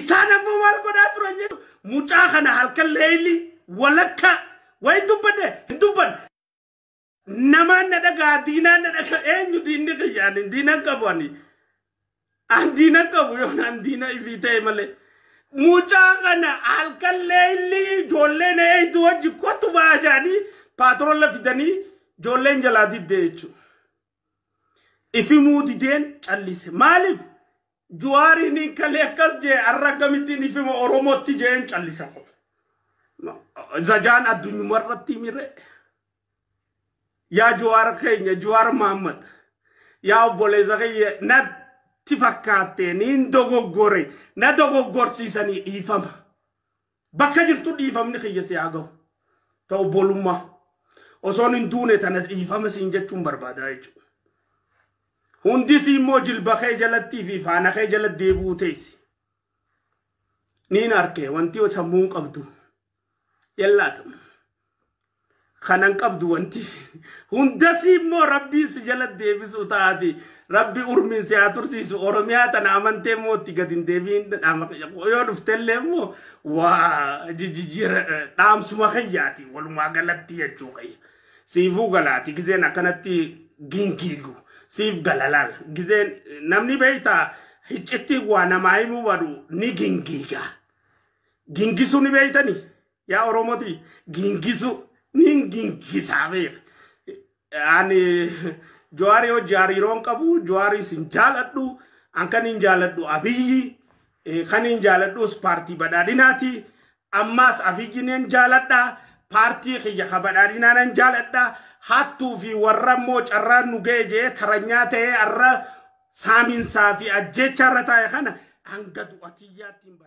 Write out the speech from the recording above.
isaan ammoo maal godhaa turan jedhu mucaa halkan leeyli walakka waa hin dubbadde Namaan na dhagaa diinaan na dhagaa eenyu diinni kiyyaani ifii malee. halkan leeyli fidanii jalaa Ifi muudideen callise maaliif? Juwaari ni kalee jee har'a gamittiin ifima Oromootti jeen callisa. Zajaan addunyamarratti mire. Yaa Juwaar keenya Juwaar Mahammad yaa obboleessa keenya natti fakkaattee niin dogoggore na dogoggorsiisanii dhiifama. Bakka jirtu difamni kiyya si haa gahu. Ta'u bolummaa. Osoon hin duune tana barbaadaa jechuudha. هندسي موجل بخي جلتي في فانا خي جلت ديبو تيس نين اركي وانتي وشمون قبدو يلاتم خانن قبدو وانتي هندي مو ربي سجلت ديبي سوتادي ربي ارمي سياتر سيس ارمي اتنا امن تي مو تي قدين ديبي انت امك يقول افتل مو وا جي جي جي ر... نام سمخي ياتي ولو ما قلتي يجو غي سيفو غلاتي كزينا كانتي جينكيغو siif galalal gizeen namni beeyta hiccitti waa namaa himuu badu ni gingiga gingisu ni beeytani yaa oromoti gingisu ni gingisaa beeka ani jowaari yoo jaariiroon qabu jowaari sin jaaladhu an kan hin jaaladhu abiyyi kan hin jaaladhus paartii badhaadhinaati ammaas abiyyi nan jaaladha paartii kiyya ka badhaadhinaa nan jaaladha hattuu fi warra immoo carraan nu ga'e jee arra saamiinsaa fi ajjecha irra taa'e kana hanga du'atiyyaatti hin